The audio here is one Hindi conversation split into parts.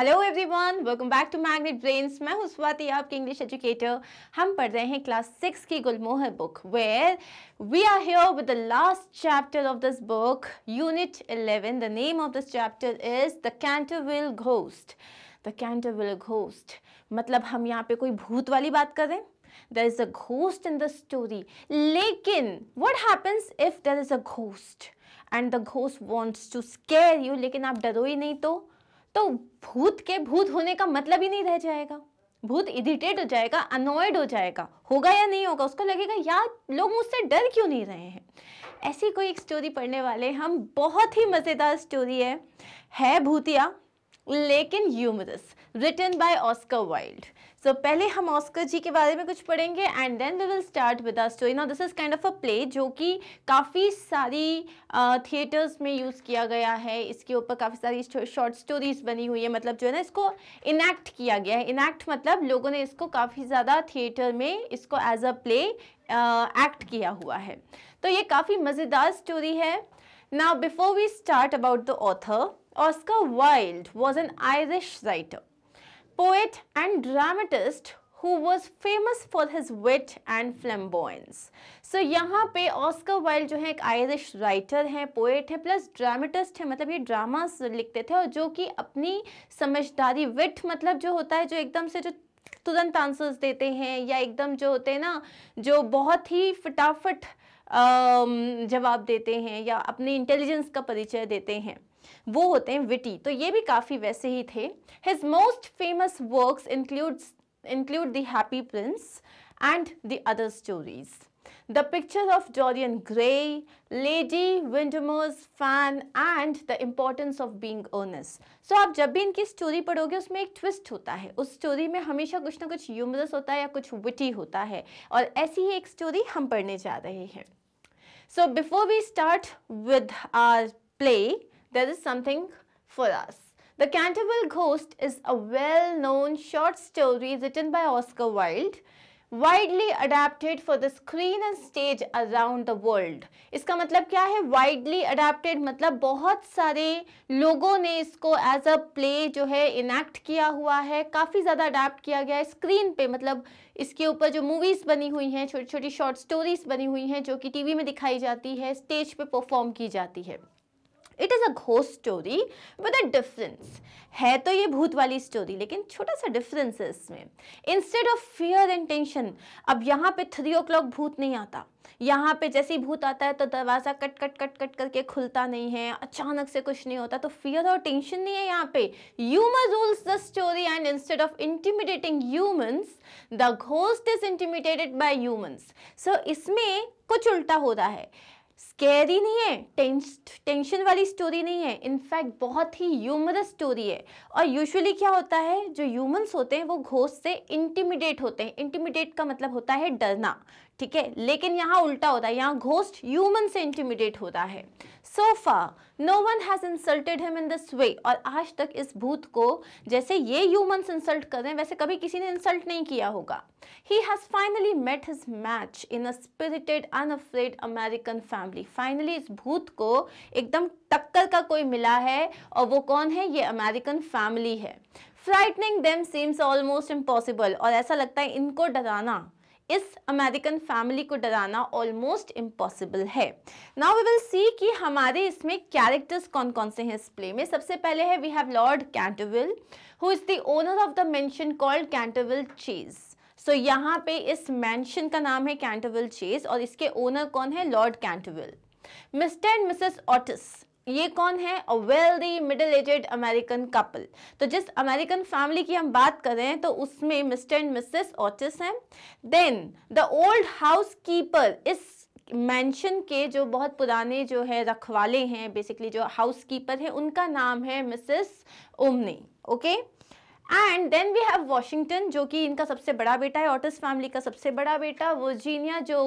Hello everyone welcome back to magnet brains मैं हूं स्वाति आपके इंग्लिश एजुकेटर हम पढ़ रहे हैं क्लास सिक्स की Gulmohar book where we are here with the last chapter of this book unit eleven the name of this chapter is the Canterville ghost the Canterville ghost मतलब हम यहाँ पे कोई भूत वाली बात कर रहे हैं a ghost in the story लेकिन what lekin what happens if there is a ghost and the ghost wants to scare you lekin aap daro hi तो भूत के भूत होने का मतलब ही नहीं रह जाएगा भूत इरिटेट हो जाएगा अनॉयड हो जाएगा होगा या नहीं होगा उसको लगेगा यार लोग मुझसे डर क्यों नहीं रहे हैं ऐसी कोई एक स्टोरी पढ़ने वाले हम बहुत ही मज़ेदार स्टोरी है है भूतिया लेकिन humorous written by Oscar Wilde so पहले हम ऑस्कर जी के बारे में कुछ पढ़ेंगे and then we will start with our story now this is kind of a play जो कि काफ़ी सारी थिएटर्स uh, में यूज़ किया गया है इसके ऊपर काफ़ी सारी शॉर्ट स्टोरीज बनी हुई है मतलब जो है ना इसको इनैक्ट किया गया है इनैक्ट मतलब लोगों ने इसको काफ़ी ज़्यादा थिएटर में इसको एज अ प्ले एक्ट किया हुआ है तो ये काफ़ी मज़ेदार स्टोरी है now before we start about the author Oscar Wilde was an Irish writer poet and dramatist who was famous for his wit and flamboyance. So यहाँ पे ऑस्कर वाइल्ड जो है एक आयरिश राइटर हैं poet है प्लस ड्रामेटिस्ट है मतलब ये dramas लिखते थे और जो कि अपनी समझदारी विट मतलब जो होता है जो एकदम से जो तुरंत आंसर्स देते हैं या एकदम जो होते हैं ना जो बहुत ही फटाफट जवाब देते हैं या अपनी इंटेलिजेंस का परिचय देते हैं वो होते हैं विटी तो ये भी काफ़ी वैसे ही थे his most famous works includes include the happy prince and the other stories the picture of Dorian Gray lady Windermere's fan and the importance of being earnest so आप जब भी इनकी स्टोरी पढ़ोगे उसमें एक ट्विस्ट होता है उस स्टोरी में हमेशा कुछ ना कुछ ह्यूमरस होता है या कुछ विटी होता है और ऐसी ही एक स्टोरी हम पढ़ने जा रहे हैं so before we start with our play there is something for us. The Canterville Ghost is a well-known short story written by Oscar Wilde widely adapted for the screen and stage around the world इसका मतलब क्या है वाइडली अडेप्टेड मतलब बहुत सारे लोगों ने इसको एज अ प्ले जो है इनैक्ट किया हुआ है काफ़ी ज़्यादा अडेप्ट किया गया है स्क्रीन पे मतलब इसके ऊपर जो मूवीज़ बनी हुई हैं छोटी छोटी शॉर्ट स्टोरीज बनी हुई हैं जो कि टीवी में दिखाई जाती है स्टेज पे परफॉर्म की जाती है it is a ghost story with a difference है तो ये भूत वाली स्टोरी लेकिन छोटा सा डिफरेंस है इसमें instead of fear and tension अब यहाँ पे थ्री ओ क्लॉक भूत नहीं आता यहाँ पे जैसे ही भूत आता है तो दरवाज़ा कट कट कट कट करके खुलता नहीं है अचानक से कुछ नहीं होता तो फियर और टेंशन नहीं है यहाँ पे you rules the story and instead of intimidating humans the ghost is intimidated by humans so इसमें कुछ उल्टा हो रहा है स्केरी नहीं है टेंशन वाली स्टोरी नहीं है इनफैक्ट बहुत ही ह्यूमरस स्टोरी है और यूजुअली क्या होता है जो ह्यूमंस होते हैं वो घोस्ट से इंटिमिडेट होते हैं इंटिमिडेट का मतलब होता है डरना ठीक है लेकिन यहाँ उल्टा होता है यहाँ घोस्ट ह्यूमन से इंटिमिडेट होता है so far no one has insulted him in this way और आज तक इस भूत को जैसे ये ह्यूमन इंसल्ट कर रहे हैं वैसे कभी किसी ने इंसल्ट नहीं किया होगा he has finally met his match in a spirited unafraid American family finally इस भूत को एकदम टक्कर का कोई मिला है और वो कौन है ये अमेरिकन फैमिली है frightening them seems almost impossible और ऐसा लगता है इनको डराना इस अमेरिकन फैमिली को डराना ऑलमोस्ट इम्पॉसिबल है नाउ वी विल सी कि हमारे इसमें कैरेक्टर्स कौन कौन से हैं इस प्ले में सबसे पहले है we have Lord Canterville who is the owner of the mansion called Canterville chase so so, यहाँ पे इस मैंशन का नाम है कैंटरविल चेज और इसके ओनर कौन है Lord Canterville Mr and Mrs Otis ये कौन है a wealthy middle aged American couple तो जिस अमेरिकन फैमिली की हम बात कर रहे हैं तो उसमें मिस्टर एंड मिसेस ऑटिस हैं then the old housekeeper इस मैंशन के जो बहुत पुराने जो है रखवाले हैं बेसिकली जो हाउस कीपर हैं उनका नाम है Mrs Umney okay okay? And then we have Washington जो कि इनका सबसे बड़ा बेटा है ऑटस फैमिली का सबसे बड़ा बेटा वर्जीनिया जो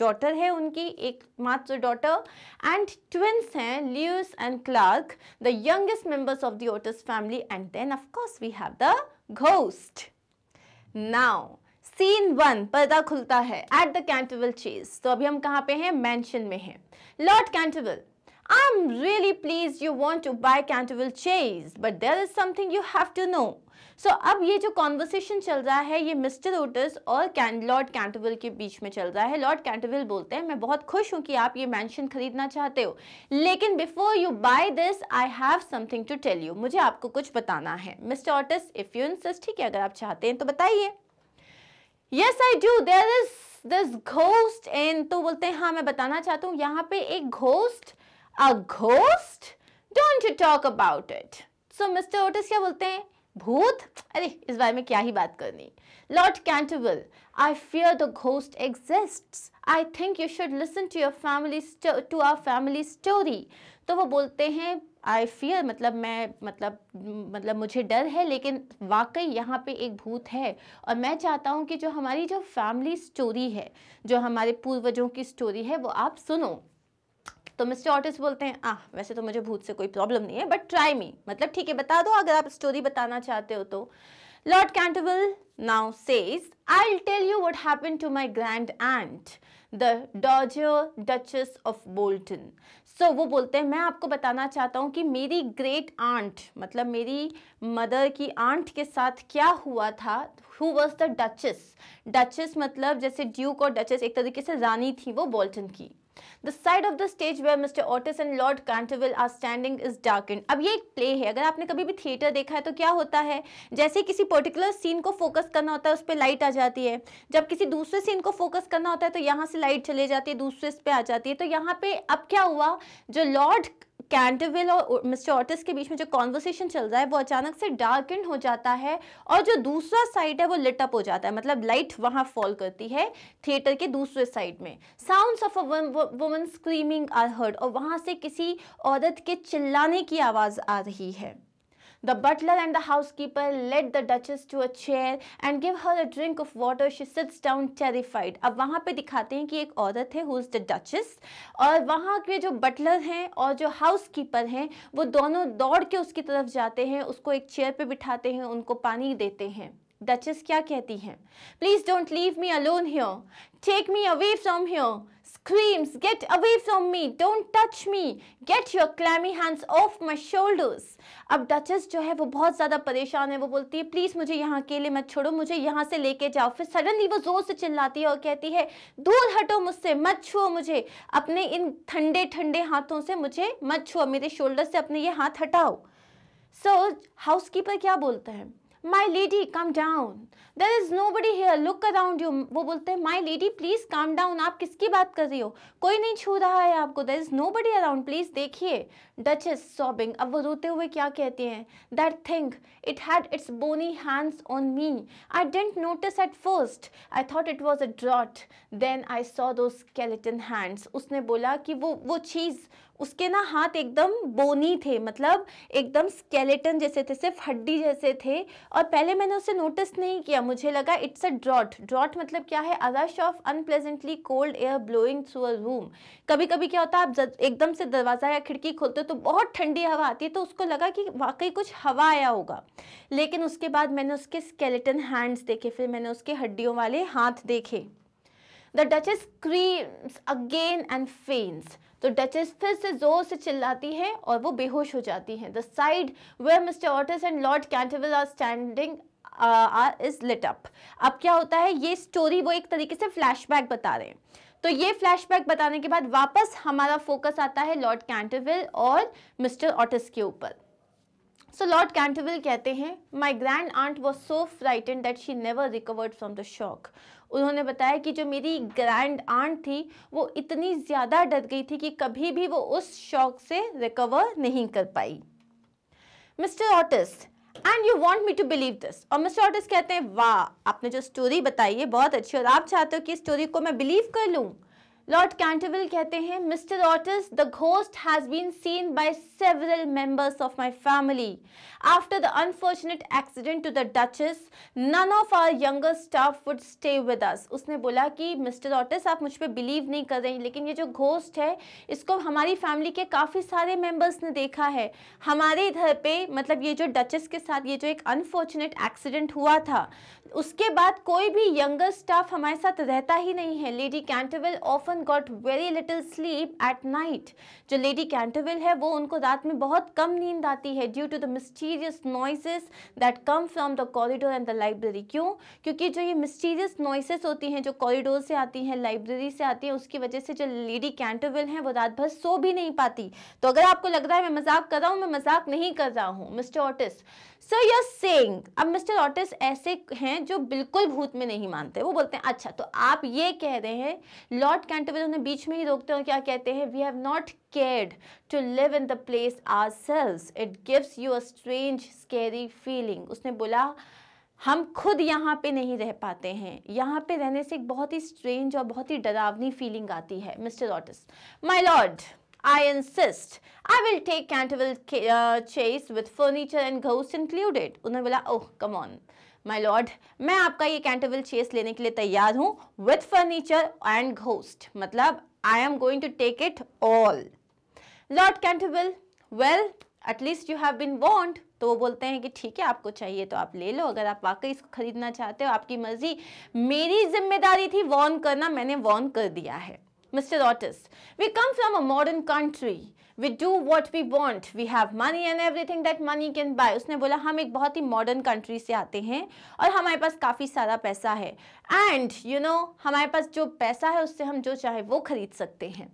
डॉटर है उनकी एक मात्र डॉटर एंड ट्विंस हैं Luce and Clark the youngest members of the Otis family and then of course we have the ghost now scene one पर्दा खुलता है एट द कैंटेबल चीज तो अभी हम कहाँ पे हैं मैंशन में हैं Lord Canterville I'm really pleased you want to buy Canterville Chase, but there is something you have to know. so, अब ये जो कॉन्वर्सेशन चल रहा है ये मिस्टर ओटस और कैन लॉर्ड कैंटरविल के बीच में चल रहा है लॉर्ड कैंटरविल बोलते हैं मैं बहुत खुश हूँ कि आप ये मैंशन खरीदना चाहते हो लेकिन before you buy this I have something to tell you मुझे आपको कुछ बताना है Mr Otis if you insist ठीक है अगर आप चाहते हैं तो बताइए yes I do there is this ghost and तो बोलते हैं हाँ मैं बताना चाहता हूँ यहाँ पे एक ghost A ghost? Don't you talk about it. So Mr. Otis क्या बोलते हैं भूत अरे इस बारे में क्या ही बात करनी Lord Canterville I fear the ghost exists I think you should listen to your family to our family story तो वो बोलते हैं आई फियर मतलब मैं मतलब मतलब मुझे डर है लेकिन वाकई यहाँ पे एक भूत है और मैं चाहता हूँ कि जो हमारी जो फैमिली स्टोरी है जो हमारे पूर्वजों की स्टोरी है वो आप सुनो तो मिस्टर ऑटिस बोलते हैं आ वैसे तो मुझे भूत से कोई प्रॉब्लम नहीं है बट ट्राई मी मतलब ठीक है बता दो अगर आप स्टोरी बताना चाहते हो तो Lord Canterville now says I will tell you what happen to my grand aunt the dowager duchess of Bolton so वो बोलते हैं मैं आपको बताना चाहता हूँ कि मेरी ग्रेट आंट मतलब मेरी मदर की आंट के साथ क्या हुआ था who was the duchess duchess मतलब जैसे ड्यूक और डचेस एक तरीके से रानी थी वो बोल्टन की the side of the stage where mister Otis and lord Canterville are standing is darkened अब ये एक प्ले है अगर आपने कभी भी थिएटर देखा है तो क्या होता है जैसे किसी पर्टिकुलर सीन को फोकस करना होता है उस पर लाइट आ जाती है जब किसी दूसरे सीन को फोकस करना होता है तो यहाँ से लाइट चले जाती है दूसरे इस पर आ जाती है तो यहाँ पे अब क्या हुआ जो लॉर्ड कैंटरविल और मिस्टर ऑर्टिस के बीच में जो कॉन्वर्सेशन चल रहा है वो अचानक से डार्कन हो जाता है और जो दूसरा साइड है वो लिटअप हो जाता है मतलब लाइट वहाँ फॉल करती है थिएटर के दूसरे साइड में sounds of a woman screaming are heard और वहाँ से किसी औरत के चिल्लाने की आवाज़ आ रही है The butler and the housekeeper led the duchess to a chair and give her a drink of water. She sits down terrified. अब वहाँ पे दिखाते हैं कि एक औरत है हु इज़ द डचेस और वहाँ के जो बटलर हैं और जो हाउसकीपर हैं वो दोनों दौड़ के उसकी तरफ जाते हैं उसको एक चेयर पे बिठाते हैं उनको पानी देते हैं डचेस क्या कहती हैं please don't leave me alone here take me away from here screams get away from me don't touch me get your clammy hands off my shoulders अब डचेस जो है वो बहुत ज़्यादा परेशान है वो बोलती है प्लीज़ मुझे यहाँ अकेले मत छोड़ो मुझे यहाँ से लेके जाओ फिर सडनली वो ज़ोर से चिल्लाती है और कहती है दूर हटो मुझसे मत छुओ मुझे अपने इन ठंडे ठंडे हाथों से मुझे मत छुओ मेरे शोल्डर से अपने ये हाथ हटाओ सो so, हाउसकीपर क्या बोलता है my lady come down there is nobody here look around you वो बोलते हैं my lady please come down आप किसकी बात कर रही हो कोई नहीं छू रहा है आपको there is nobody around please देखिए इज सॉबिंग अब वो रोते हुए क्या कहते हैं that thing it had its bony hands on me I didn't notice at first I thought it was a draught then I saw two skeleton hands उसने बोला कि वो वो चीज़ उसके ना हाथ एकदम बोनी थे मतलब एकदम स्केलेटन जैसे थे सिर्फ हड्डी जैसे थे और पहले मैंने उसे नोटिस नहीं किया मुझे लगा इट्स अ ड्रॉट ड्रॉट मतलब क्या है a of unpleasantly cold air blowing through a room कभी कभी क्या होता है आप एकदम से दरवाज़ा या खिड़की खोलते हो तो बहुत ठंडी हवा आती है तो उसको लगा कि वाकई कुछ हवा आया होगा लेकिन उसके बाद मैंने उसके स्केलेटन हैंड्स देखे फिर मैंने उसके हड्डियों वाले हाथ देखे the duchess screams again and faints तो डचेस फिर से जोर से चिल्लाती है और वो बेहोश हो जाती है the side where mister Otis and lord Canterville are standing is lit up अब क्या होता है ये स्टोरी वो एक तरीके से फ्लैशबैक बता रहे हैं तो ये फ्लैशबैक बताने के बाद वापस हमारा फोकस आता है लॉर्ड कैंटेविल और मिस्टर ऑटिस के ऊपर सो लॉर्ड कैंटेविल कहते हैं my grand aunt was so frightened that she never recovered from the shock उन्होंने बताया कि जो मेरी ग्रैंड आंट थी वो इतनी ज़्यादा डर गई थी कि कभी भी वो उस शौक से रिकवर नहीं कर पाई mister Otis and you want me to believe this और मिस्टर ऑटिस कहते हैं वाह आपने जो स्टोरी बताई है बहुत अच्छी और आप चाहते हो कि स्टोरी को मैं बिलीव कर लूँ लॉर्ड कैंटरविल कहते हैं mister Otis the ghost has been seen by several members of my family after the unfortunate accident to the duchess none of our younger staff would stay with us उसने बोला कि मिस्टर ऑटिस आप मुझ पर बिलीव नहीं कर रहे हैं लेकिन ये जो घोस्ट है इसको हमारी फैमिली के काफ़ी सारे मेंबर्स ने देखा है हमारे इधर पे मतलब ये जो डचेस के साथ ये जो एक अनफॉर्चुनेट एक्सीडेंट हुआ था उसके बाद कोई भी यंगर स्टाफ हमारे साथ रहता ही नहीं है lady Canterville offer person got very little sleep at night जो लेडी कैंटरविल है वो उनको रात में बहुत कम नींद आती है due to the mysterious noises that come from the corridor and the library क्यों क्योंकि जो ये मिस्टीरियस नॉइसेस होती हैं जो कॉरिडोर से आती हैं लाइब्रेरी से आती हैं उसकी वजह से जो लेडी कैंटरविल है वो रात भर सो भी नहीं पाती तो अगर आपको लग रहा है मैं मजाक कर रहा हूँ मैं मजाक नहीं कर रहा हूँ mister Otis so you are saying अब मिस्टर ऑटिस ऐसे हैं जो बिल्कुल भूत में नहीं मानते वो बोलते हैं अच्छा तो आप ये कह रहे हैं लॉर्ड कैंटरबेल उन्हें बीच में ही रोकते हैं और क्या कहते हैं we have not cared to live in the place ourselves it gives you a strange scary feeling उसने बोला हम खुद यहाँ पे नहीं रह पाते हैं यहाँ पे रहने से एक बहुत ही स्ट्रेंज और बहुत ही डरावनी फीलिंग आती है mister Otis my lord I insist. I will take Canterville ca uh, Chase with furniture and ghost included. उन्होंने बोला oh come on. My lord, मैं आपका ये कैंटरविल चेस लेने के लिए तैयार हूँ with furniture and ghost. मतलब I am going to take it all. Lord Canterville, well, at least you have been warned. तो वो बोलते हैं कि ठीक है आपको चाहिए तो आप ले लो अगर आप वाकई इसको खरीदना चाहते हो आपकी मर्जी मेरी जिम्मेदारी थी वॉर्न करना मैंने वॉर्न कर दिया है Mr. Otis, we come from a modern country. We do what we want. We have money and everything that money can buy. उसने बोला हम एक बहुत ही modern country से आते हैं और हमारे पास काफ़ी सारा पैसा है And you know हमारे पास जो पैसा है उससे हम जो चाहे वो खरीद सकते हैं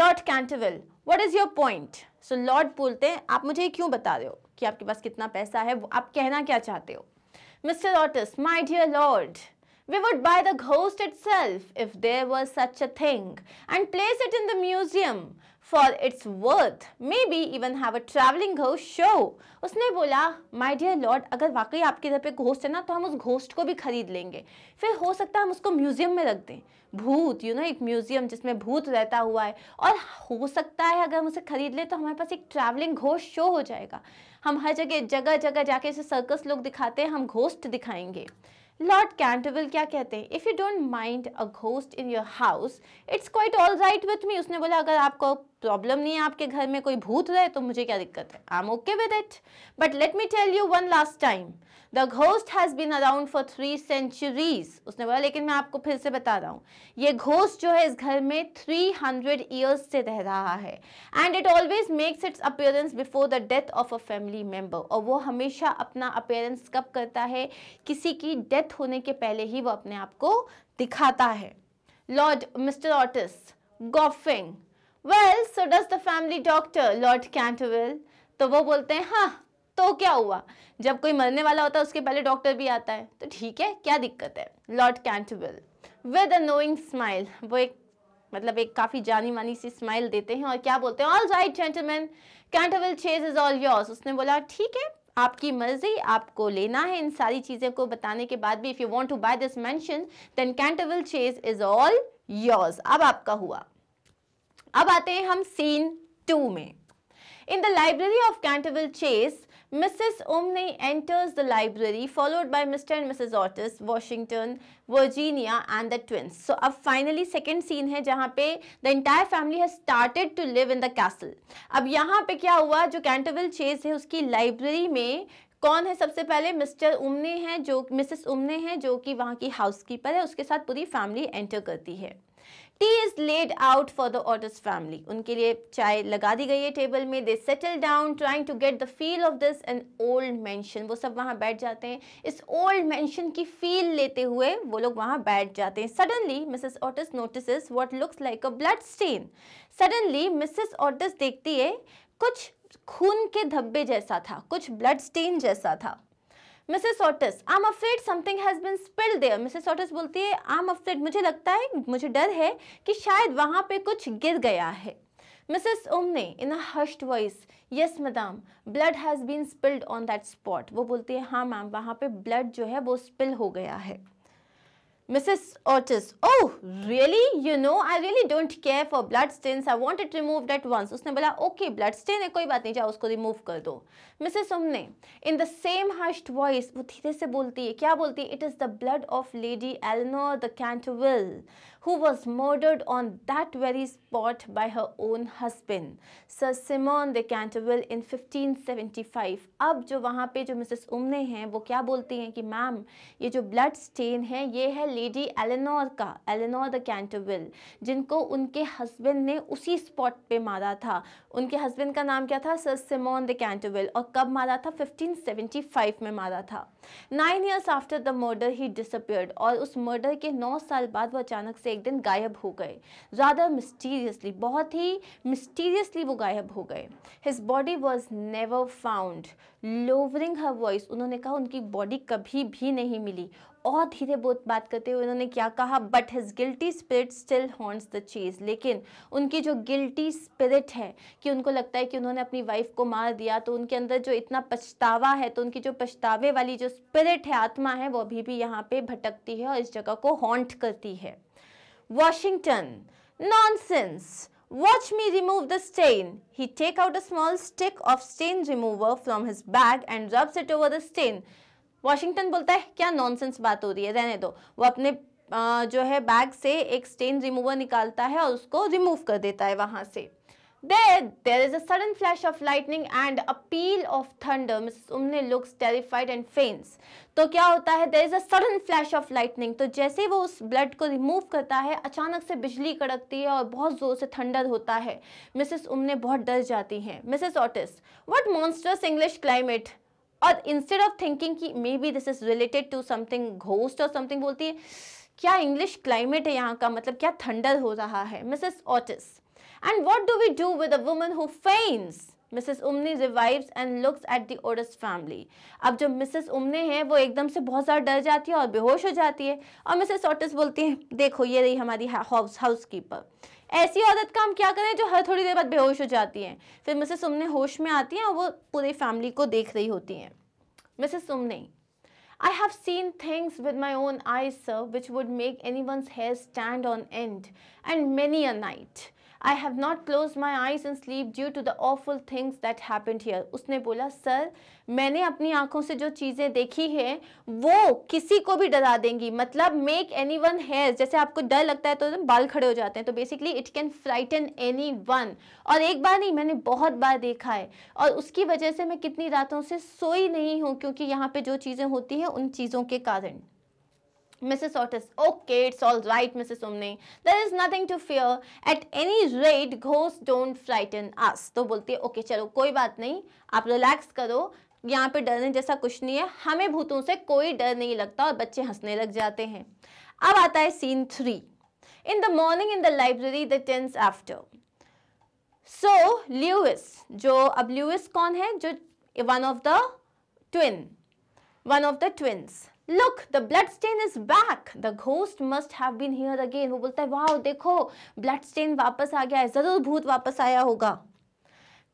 Lord Canterville, what is your point? So Lord बोलते हैं आप मुझे क्यों बता रहे हो कि आपके पास कितना पैसा है आप कहना क्या चाहते हो Mr. Otis, my dear Lord, We would buy the ghost itself if there was such a thing and place it in the museum for its worth. Maybe even have a traveling ghost show. उसने बोला माई डियर लॉर्ड अगर वाकई आपके घर पे घोस्ट है ना तो हम उस घोस्ट को भी खरीद लेंगे फिर हो सकता है हम उसको म्यूजियम में रख दें भूत यू you नो know, एक म्यूजियम जिसमें भूत रहता हुआ है और हो सकता है अगर हम उसे खरीद लें तो हमारे पास एक ट्रैवलिंग घोस्ट शो हो जाएगा हम हर जगह जगह जगह जाके उसे सर्कस लोग दिखाते हैं हम घोस्ट दिखाएंगे लॉर्ड कैंटरविल क्या कहते हैं if you don't mind a ghost in your house it's quite all right with me उसने बोला अगर आपको प्रॉब्लम नहीं है आपके घर में कोई भूत रहे तो मुझे क्या दिक्कत है I am okay with it but let me tell you one last time the ghost has been around for three centuries उसने बोला लेकिन मैं आपको फिर से बता रहा हूँ ये घोस्ट जो है इस घर में थ्री हंड्रेड ईयर्स से रह रहा है and it always makes its appearance before the death of a family member और वो हमेशा अपना अपेयरेंस कब करता है किसी की डेथ होने के पहले ही वो अपने आप को दिखाता है lord mister Otis scoffing well so does the family doctor lord Canterville तो वो बोलते हैं हाँ तो क्या हुआ जब कोई मरने वाला होता है उसके पहले डॉक्टर भी आता है तो ठीक है क्या दिक्कत है lord Canterville with a knowing smile वो एक मतलब एक काफ़ी जानी मानी सी स्माइल देते हैं और क्या बोलते हैं all right gentleman Canterville Chase is all yours उसने बोला ठीक है आपकी मर्जी आपको लेना है इन सारी चीजों को बताने के बाद भी if you want to buy this mansion then Canterville Chase is all yours अब आपका हुआ अब आते हैं हम सीन टू में in the library of Canterville Chase Mrs Umney enters the library followed by mister and Mrs Otis Washington Virginia and the twins so अब फाइनली सेकेंड सीन है जहाँ पे the entire family has started to live in the castle अब यहाँ पे क्या हुआ जो कैंटरविल चेस है उसकी लाइब्रेरी में कौन है सबसे पहले मिस्टर उमने हैं जो मिसेस उमने हैं जो कि वहाँ की हाउसकीपर है उसके साथ पूरी फैमिली एंटर करती है tea is laid out for the Otises family उनके लिए चाय लगा दी गई है टेबल में they settle down trying to get the feel of this an old mansion वो सब वहाँ बैठ जाते हैं इस ओल्ड मैंशन की फील लेते हुए वो लोग वहाँ बैठ जाते हैं suddenly Mrs Otis notice what looks like a blood stain suddenly Mrs Otis देखती है कुछ खून के धब्बे जैसा था कुछ ब्लड स्टेन जैसा था Mrs Otis I am afraid something has been spilled there Mrs Otis बोलती है आई एम अफ्रेड मुझे लगता है मुझे डर है कि शायद वहाँ पे कुछ गिर गया है मिसेस ने in a harsh voice yes madam blood has been spilled on that spot वो बोलती है हाँ मैम वहाँ पे ब्लड जो है वो स्पिल हो गया है Mrs. Otis, oh really? You know, I really don't care for blood stains. I want it removed at once. उसने बोला okay, blood stain है कोई बात नहीं जाओ उसको remove कर दो Mrs. उमने in the same hushed voice वो धीरे से बोलती है क्या बोलती है It is the blood of Lady Eleanor the Canterville. who was murdered on that very spot by her own husband, Sir Simon de Canterville in 1575. अब जो वहाँ पे जो मिसेस उमने हैं वो क्या बोलती हैं कि मैम ये जो ब्लड स्टेन है ये है लेडी एलेनोर का एलेनोर द कैंटरविल जिनको उनके हस्बैंड ने उसी स्पॉट पे मारा था उनके हस्बैंड का नाम क्या था सर सिमोन द कैंटरविल और कब मारा था 1575 में मारा था nine years after the murder he disappeared और उस मर्डर के नौ साल बाद वो अचानक से एक दिन गायब हो गए ज़्यादा मिस्टीरियसली बहुत ही मिस्टीरियसली वो गायब हो गए his body was never found lowering her voice उन्होंने कहा उनकी बॉडी कभी भी नहीं मिली और धीरे बहुत बात करते हुए उन्होंने क्या कहा but his guilty spirit still haunts the Chase लेकिन उनकी जो गिल्टी स्पिरिट है कि उनको लगता है कि उन्होंने अपनी वाइफ को मार दिया तो उनके अंदर जो इतना पछतावा है तो उनकी जो पछतावे वाली जो स्पिरिट है आत्मा है वो अभी भी यहाँ पे भटकती है और इस जगह को हॉन्ट करती है Washington. Nonsense. Watch me remove the stain. He take out a small stick of stain remover from his bag and rubs it over the stain. Washington बोलता है क्या nonsense बात हो रही है रहने दो वो अपने जो है बैग से एक स्टेन रिमूवर निकालता है और उसको रिमूव कर देता है वहाँ से There, there is a sudden flash of lightning and a peal of thunder. Mrs. Umne looks terrified and faints. तो क्या होता है there is a sudden flash of lightning तो जैसे वो उस ब्लड को रिमूव करता है अचानक से बिजली कड़कती है और बहुत जोर से थंडर होता है मिसेस उमने बहुत डर जाती हैं Mrs Otis what monstrous English climate और इंस्टेड ऑफ थिंकिंग कि maybe this is related to something ghost और समथिंग बोलती है क्या इंग्लिश क्लाइमेट है यहाँ का मतलब क्या थंडर हो रहा है Mrs Otis And what do we do with a woman who faints? Mrs. Umney revives and looks at the oldest family. अब जब Mrs. उमने है वो एकदम से बहुत ज़्यादा डर जाती है और बेहोश हो जाती है और Mrs. ऑटिस बोलती हैं देखो ये रही हमारी house housekeeper. ऐसी औरत का हम क्या करें जो हर थोड़ी देर बाद बेहोश हो जाती हैं फिर Mrs. उमने होश में आती हैं और वो पूरी फैमिली को देख रही होती हैं Mrs. Umney I have seen things with my own eyes, sir, which would make anyone's hair stand on end, and many a night. I have not close my eyes and sleep due to the awful things that happened here उसने बोला सर मैंने अपनी आंखों से जो चीज़ें देखी है वो किसी को भी डरा देंगी मतलब मेक एनी वन हेयर जैसे आपको डर लगता है तो बाल खड़े हो जाते हैं तो basically it can frighten anyone और एक बार नहीं मैंने बहुत बार देखा है और उसकी वजह से मैं कितनी रातों से सोई नहीं हूँ क्योंकि यहाँ पे जो चीज़ें होती हैं उन चीज़ों के कारण Mrs. Otis, okay, it's all right, Mrs. Omne. There is nothing to fear. At any rate, ghosts don't frighten us. तो बोलती है okay, चलो कोई बात नहीं आप relax करो यहाँ पे डरने जैसा कुछ नहीं है हमें भूतों से कोई डर नहीं लगता और बच्चे हंसने लग जाते हैं अब आता है scene three in the morning in the library the tense after so Lewis जो अब ल्यूइस कौन है जो one of the twin one of the twins look the blood stain is back the ghost must have been here again वो बोलता है वाह देखो ब्लड स्टेन वापस आ गया है जरूर भूत वापस आया होगा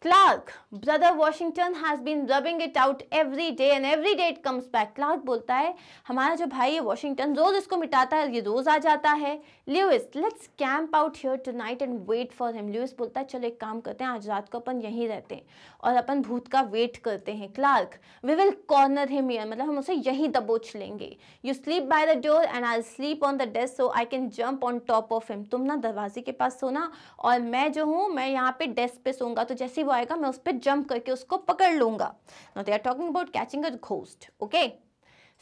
Clark brother Washington has been rubbing it out every day and every day it comes back Clark बोलता है हमारा जो भाई है वॉशिंगटन रोज इसको मिटाता है ये रोज आ जाता है Lewis let's camp out here tonight and wait for him Lewis बोलता है चलो एक काम करते हैं आज रात को अपन यहीं रहते हैं और अपन भूत का वेट करते हैं Clark we will corner him here मतलब हम उसे यहीं दबोच लेंगे you sleep by the door and I sleep on the desk so I can jump on top of him तुम ना दरवाजे के पास सोना और मैं जो हूँ मैं यहाँ पे डेस्क पे सोंगा तो जैसे वो आएगा मैं उस पर जंप करके उसको पकड़ लूंगा no they are talking about catching a ghost okay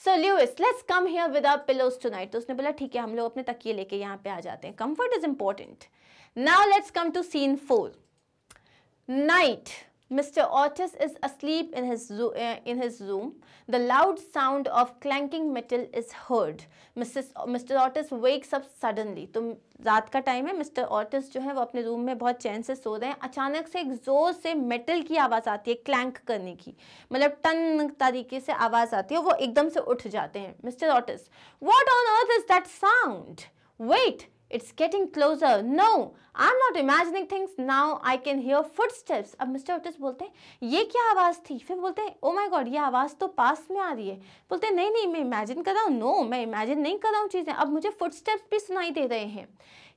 so Lewis let's come here with our pillows tonight तो उसने बोला ठीक है हम लोग अपने तकिए लेके यहाँ पे आ जाते हैं comfort is important now let's come to scene four night Mr. Otis is asleep in his, uh, in his room. The loud sound of clanking metal is heard. Mrs. Mr. Otis wakes up suddenly. तो रात का टाइम है मिस्टर ऑटिस जो है वो अपने रूम में बहुत चैन से सो रहे हैं अचानक से एक ज़ोर से मेटल की आवाज़ आती है क्लैंक करने की मतलब टन तरीके से आवाज़ आती है वो एकदम से उठ जाते हैं mister Otis what on earth is that sound wait It's getting closer. No, I'm not imagining things. Now I can hear footsteps. अब मिस्टर ऑटिस बोलते हैं ये क्या आवाज़ थी फिर बोलते हैं ओ माय गॉड ये आवाज़ तो पास में आ रही है बोलते हैं नहीं नहीं मैं इमेजिन कर रहा हूँ नो मैं इमेजिन नहीं कर रहा हूँ चीज़ें अब मुझे फुटस्टेप्स भी सुनाई दे रहे हैं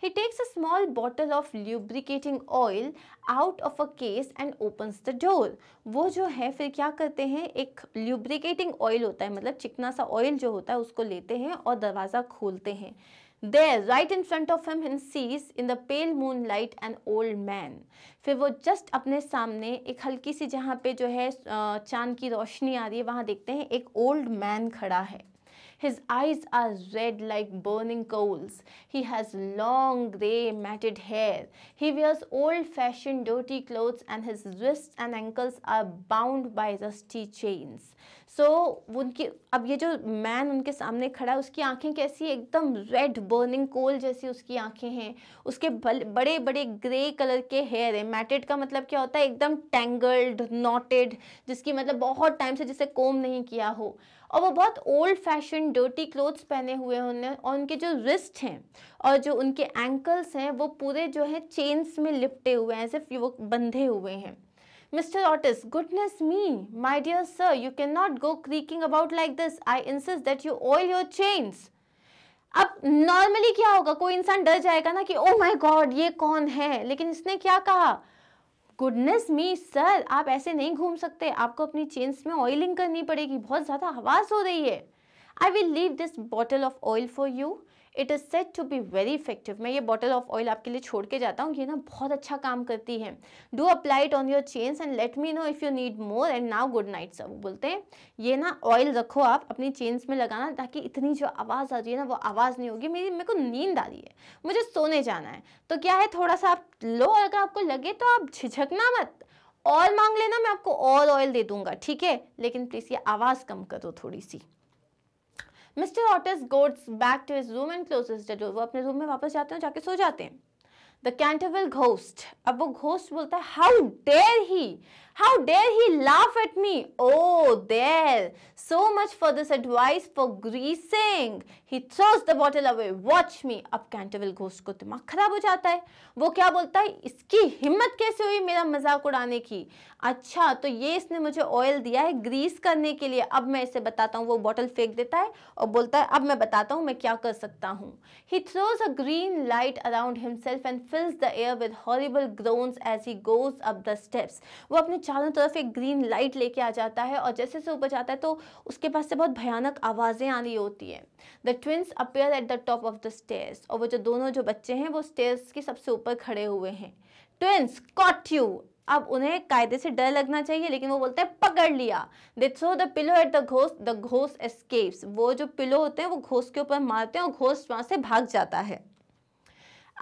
he takes a small bottle of lubricating oil out of a case and opens the door वो जो है फिर क्या करते हैं एक ल्यूब्रिकेटिंग ऑयल होता है मतलब चिकना सा ऑयल जो होता है उसको लेते हैं और दरवाज़ा खोलते हैं There, right in front of him, he sees in the pale moonlight an old man. फिर वो जस्ट अपने सामने एक हल्की सी जहाँ पे जो है चांद की रोशनी आ रही है वहाँ देखते हैं एक old man खड़ा है His eyes are red like burning coals. He has long grey matted hair. He wears old-fashioned dirty clothes and his wrists and ankles are bound by rusty chains. So so, उनकी अब ये जो मैन उनके सामने खड़ा है उसकी आंखें कैसी एकदम रेड बर्निंग कोल जैसी उसकी आंखें हैं उसके बड़े बड़े ग्रे कलर के हेयर है मैटेड का मतलब क्या होता है एकदम टेंगल्ड नॉटेड जिसकी मतलब बहुत टाइम से जिसे कोम नहीं किया हो और वो बहुत ओल्ड फैशन डर्टी क्लोथ्स पहने हुए हैं उन्हें और उनके जो रिस्ट हैं और जो उनके एंकल्स हैं वो पूरे जो है चेन्स में लिपटे हुए हैं सिर्फ वो बंधे हुए हैं Mr. Otis, goodness me, my dear sir, you cannot go creaking about like this. I insist that you oil your chains. अब नॉर्मली क्या होगा कोई इंसान डर जाएगा ना कि ओ माय गॉड ये कौन है लेकिन इसने क्या कहा गुडनेस मी सर आप ऐसे नहीं घूम सकते आपको अपनी चेन्स में ऑयलिंग करनी पड़ेगी बहुत ज़्यादा आवाज़ हो रही है I will leave this bottle of oil for you it is said to be very effective मैं ये बॉटल ऑफ ऑयल आपके लिए छोड़ के जाता हूँ ये ना बहुत अच्छा काम करती है do apply it on your chains and let me know if you need more and now good night sir बोलते हैं ये ना ऑयल रखो आप अपनी चेन्स में लगाना ताकि इतनी जो आवाज़ आ रही है ना वो आवाज़ नहीं होगी मेरी मेरे को नींद आ रही है मुझे सोने जाना है तो क्या है थोड़ा सा आप लो अगर आपको लगे तो आप झिझकना मत और मांग लेना मैं आपको और ऑयल दे दूंगा ठीक है लेकिन प्लीज़ ये आवाज़ कम करो थोड़ी सी mister Otis goes back to his room and closes door वो अपने रूम में वापस जाते हैं जाके सो जाते हैं द कैंटेबल घोस्ट अब वो घोस्ट बोलता है how dare he how dare he laugh at me oh there so much for this advice for greasing he throws the bottle away watch me अब कैंटेबल घोस्ट को दिमाग खराब हो जाता है वो क्या बोलता है इसकी हिम्मत कैसे हुई मेरा मजाक उड़ाने की अच्छा तो ये इसने मुझे ऑयल दिया है ग्रीस करने के लिए अब मैं इसे बताता हूँ वो बॉटल फेंक देता है और बोलता है अब मैं बताता हूँ मैं क्या कर सकता हूँ he throws a green light around himself and fills the air with horrible groans as he goes up the steps वो अपने चारों तरफ एक ग्रीन लाइट लेके आ जाता है और जैसे जैसे ऊपर जाता है तो उसके पास से बहुत भयानक आवाज़ें आ रही होती हैं the twins appear at the top of the stairs और वो जो दोनों जो बच्चे हैं वो स्टेयर्स के सबसे ऊपर खड़े हुए हैं ट्विंस कॉट यू अब उन्हें कायदे से डर लगना चाहिए लेकिन वो बोलते हैं पकड़ लिया they throw the pillow at the ghost the घोस एस्केप्स वो जो पिलो होते हैं वो घोस के ऊपर मारते हैं और घोस्ट वहां से भाग जाता है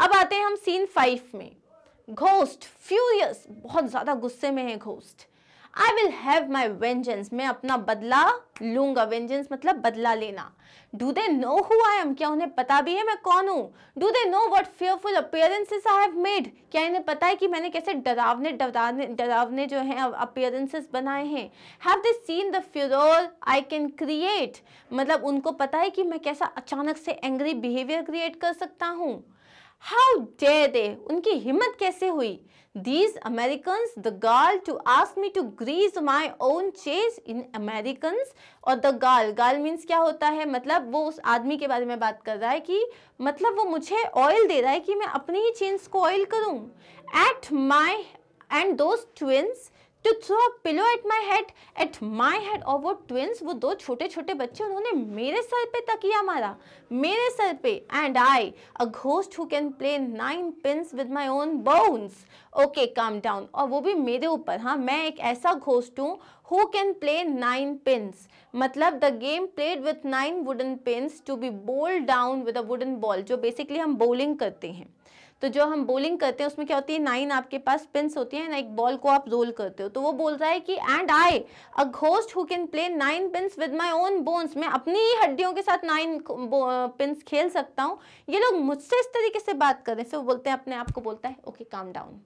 अब आते हैं हम सीन फाइव में घोस्ट फ्यूरियस बहुत ज़्यादा गुस्से में है ghost I will have my vengeance मैं अपना बदला लूंगा वेंजेंस मतलब बदला लेना do they know who I am क्या उन्हें पता भी है मैं कौन हूँ do they know what fearful appearances I have made क्या इन्हें पता है कि मैंने कैसे डरावने डरावने डरावने जो हैं अपियरेंसेस बनाए हैं have they seen the furore I can create मतलब उनको पता है कि मैं कैसा अचानक से एंग्री बिहेवियर क्रिएट कर सकता हूँ हाउ डेयर दे उनकी हिम्मत कैसे हुई these Americans the girl to ask me to grease my own चेज इन अमेरिकन और द गर्ल गर्ल मीन्स क्या होता है मतलब वो उस आदमी के बारे में बात कर रहा है कि मतलब वो मुझे ऑयल दे रहा है कि मैं अपनी ही चेन्स को ऑयल करूँ at my and those twins to throw pillow at my head at my head और वो ट्विंस वो दो छोटे छोटे बच्चे उन्होंने मेरे सर पे तकिया मारा मेरे सर पे and I a ghost who can play nine pins with my own bones okay calm down और वो भी मेरे ऊपर हाँ मैं एक ऐसा घोस्ट हूँ who can play nine pins मतलब the game played with nine wooden pins to be bowled down with a wooden ball जो बेसिकली हम बोलिंग करते हैं तो जो हम बॉलिंग करते हैं उसमें क्या होती है नाइन आपके पास पिंस होती है ना एक बॉल को आप रोल करते हो तो वो बोल रहा है कि and I a ghost who can play nine pins with my own bones मैं अपनी ही हड्डियों के साथ नाइन पिंस खेल सकता हूँ ये लोग मुझसे इस तरीके से बात कर रहे हैं फिर वो बोलते हैं अपने आप को बोलता है okay calm down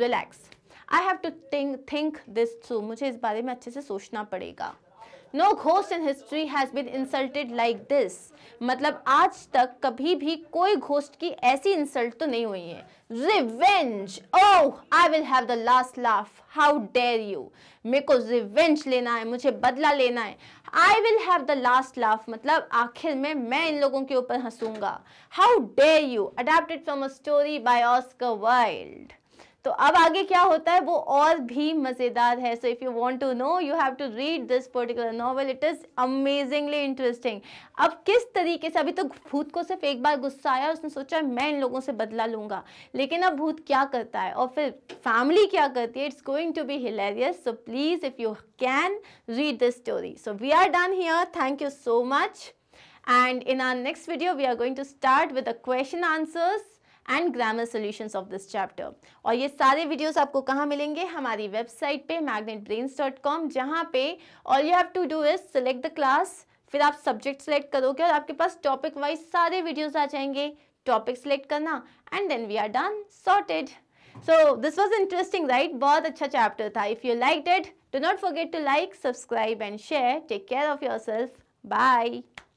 relax I have to think think this through मुझे इस बारे में अच्छे से सोचना पड़ेगा no ghost in history has been insulted like this मतलब आज तक कभी भी कोई घोस्ट की ऐसी इंसल्ट तो नहीं हुई है revenge oh I will have the last laugh how dare you मेरे को रिवेंज लेना है मुझे बदला लेना है I will have the last laugh मतलब आखिर में मैं इन लोगों के ऊपर हंसूंगा how dare you adapted from a story by Oscar Wilde तो अब आगे क्या होता है वो और भी मज़ेदार है so if you want to know you have to read this particular novel it is amazingly interesting अब किस तरीके से अभी तो भूत को सिर्फ एक बार गुस्सा आया उसने सोचा मैं इन लोगों से बदला लूँगा लेकिन अब भूत क्या करता है और फिर फैमिली क्या करती है it's going to be hilarious so please if you can read this story so we are done here thank you so much and in our next video we are going to start with the question answers and grammar solution of this chapter और ये सारे वीडियोस आपको कहाँ मिलेंगे हमारी वेबसाइट पे magnetbrains.com जहाँ पे all you have to do is select the class फिर आप सब्जेक्ट सेलेक्ट करोगे और आपके पास टॉपिक वाइज सारे वीडियोस आ जाएंगे टॉपिक सेलेक्ट करना and then we are done sorted so this was interesting right बहुत अच्छा चैप्टर था. If you like that do not forget to like subscribe and share take care of yourself bye